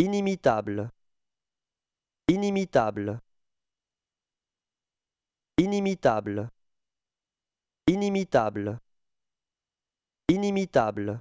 Inimitable Inimitable Inimitable Inimitable Inimitable